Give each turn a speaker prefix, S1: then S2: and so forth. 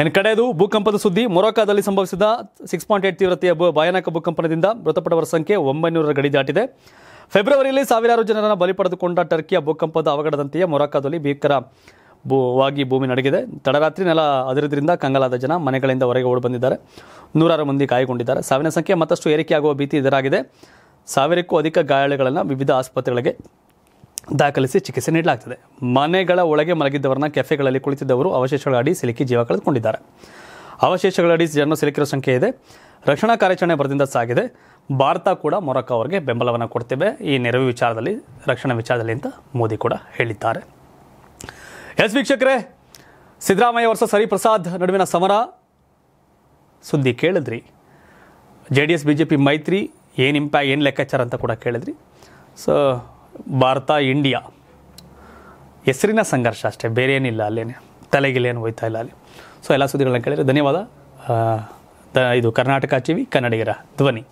S1: ಇನ್ನು ಕಡೆಯದು ಭೂಕಂಪದ ಸುದ್ದಿ ಮೊರಾಕಾದಲ್ಲಿ ಸಂಭವಿಸಿದ ಸಿಕ್ಸ್ ಪಾಯಿಂಟ್ ಏಟ್ ತೀವ್ರತೆಯ ಭಯಾನಕ ಭೂಕಂಪನದಿಂದ ಮೃತಪಟ್ಟವರ ಸಂಖ್ಯೆ ಒಂಬೈನೂರ ಗಡಿ ದಾಟಿದೆ ಫೆಬ್ರವರಿಯಲ್ಲಿ ಸಾವಿರಾರು ಜನರನ್ನು ಬಲಿ ಪಡೆದುಕೊಂಡ ಟರ್ಕಿಯ ಭೂಕಂಪದ ಅವಘಡದಂತೆಯೇ ಮೊರಾಕಾದಲ್ಲಿ ಭೀಕರ ಭೂವಾಗಿ ಭೂಮಿ ನಡಗಿದೆ ತಡರಾತ್ರಿ ನೆಲ ಅದರಿಂದ ಕಂಗಲಾದ ಜನ ಮನೆಗಳಿಂದ ಹೊರಗೆ ಓಡಿ ಬಂದಿದ್ದಾರೆ ನೂರಾರು ಮಂದಿ ಗಾಯಗೊಂಡಿದ್ದಾರೆ ಸಾವಿನ ಸಂಖ್ಯೆ ಮತ್ತಷ್ಟು ಏರಿಕೆಯಾಗುವ ಭೀತಿ ಇದರಾಗಿದೆ ಸಾವಿರಕ್ಕೂ ಅಧಿಕ ಗಾಯಾಳುಗಳನ್ನು ವಿವಿಧ ಆಸ್ಪತ್ರೆಗಳಿಗೆ ದಾಖಲಿಸಿ ಚಿಕಿತ್ಸೆ ನೀಡಲಾಗ್ತದೆ ಮನೆಗಳ ಒಳಗೆ ಮಲಗಿದ್ದವರನ್ನ ಕೆಫೆಗಳಲ್ಲಿ ಕುಳಿತಿದ್ದವರು ಅವಶೇಷಗಳ ಅಡಿ ಸಿಲುಕಿ ಜೀವ ಕಳೆದುಕೊಂಡಿದ್ದಾರೆ ಅವಶೇಷಗಳ ಅಡಿ ಜನರು ಸಿಲುಕಿರೋ ಸಂಖ್ಯೆ ಇದೆ ರಕ್ಷಣಾ ಕಾರ್ಯಾಚರಣೆ ಬರದಿಂದ ಸಾಗಿದೆ ಭಾರತ ಕೂಡ ಮೊರಕ್ಕ ಅವರಿಗೆ ಬೆಂಬಲವನ್ನು ಕೊಡ್ತೇವೆ ಈ ನೆರವು ವಿಚಾರದಲ್ಲಿ ರಕ್ಷಣಾ ವಿಚಾರದಲ್ಲಿ ಅಂತ ಮೋದಿ ಕೂಡ ಹೇಳಿದ್ದಾರೆ ಎಸ್ ವೀಕ್ಷಕರೇ ಸಿದ್ದರಾಮಯ್ಯ ವರ್ಷ ಹರಿಪ್ರಸಾದ್ ನಡುವಿನ ಸಮರ ಸುದ್ದಿ ಕೇಳಿದ್ರಿ J D S B J P ಮೈತ್ರಿ ಏನು ಇಂಪ್ಯಾ ಏನು ಲೆಕ್ಕಾಚಾರ ಅಂತ ಕೂಡ ಕೇಳಿದ್ರಿ ಸೊ ಭಾರತ ಇಂಡಿಯಾ ಹೆಸರಿನ ಸಂಘರ್ಷ ಅಷ್ಟೇ ಬೇರೆ ಏನಿಲ್ಲ ಅಲ್ಲೇನೆ ತಲೆಗಿಲೇನು ಹೋಯ್ತಾ ಇಲ್ಲ ಅಲ್ಲಿ ಸೊ ಎಲ್ಲ ಸುದ್ದಿಗಳನ್ನ ಕೇಳಿದರೆ ಧನ್ಯವಾದ ದ ಇದು ಕರ್ನಾಟಕ ಟಿವಿ ಕನ್ನಡಿಗರ ಧ್ವನಿ